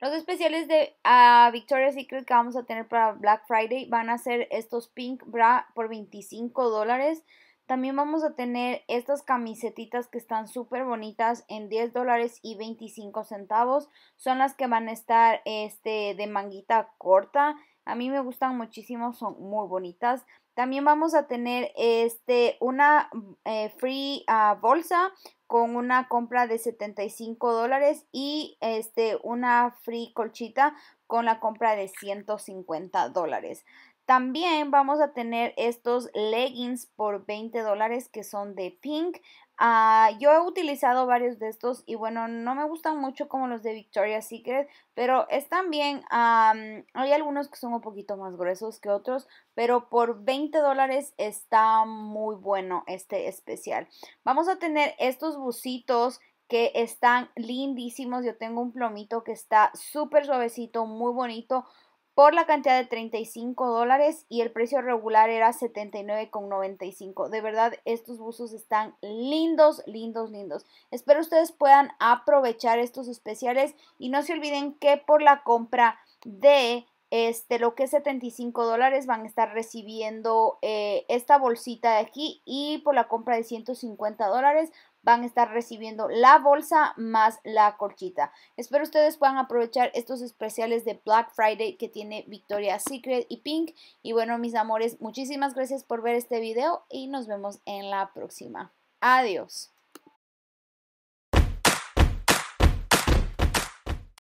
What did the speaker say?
Los especiales de ah, Victoria's Secret que vamos a tener para Black Friday van a ser estos pink bra por 25 dólares. También vamos a tener estas camisetitas que están súper bonitas en 10 dólares y 25 centavos. Son las que van a estar este, de manguita corta. A mí me gustan muchísimo, son muy bonitas. También vamos a tener este, una eh, free ah, bolsa con una compra de 75 dólares y este, una free colchita con la compra de 150 dólares. También vamos a tener estos leggings por 20 dólares que son de pink. Ah, yo he utilizado varios de estos y bueno, no me gustan mucho como los de Victoria's Secret, pero están bien. Ah, mm, hay algunos que son un poquito más gruesos que otros, pero por 20 dólares está muy bueno este especial. Vamos a tener estos busitos que están lindísimos. Yo tengo un plomito que está súper suavecito, muy bonito por la cantidad de 35 dólares y el precio regular era 79,95. De verdad, estos buzos están lindos, lindos, lindos. Espero ustedes puedan aprovechar estos especiales y no se olviden que por la compra de este, lo que es 75 dólares van a estar recibiendo eh, esta bolsita de aquí y por la compra de 150 dólares van a estar recibiendo la bolsa más la corchita. Espero ustedes puedan aprovechar estos especiales de Black Friday que tiene Victoria's Secret y Pink. Y bueno, mis amores, muchísimas gracias por ver este video y nos vemos en la próxima. Adiós.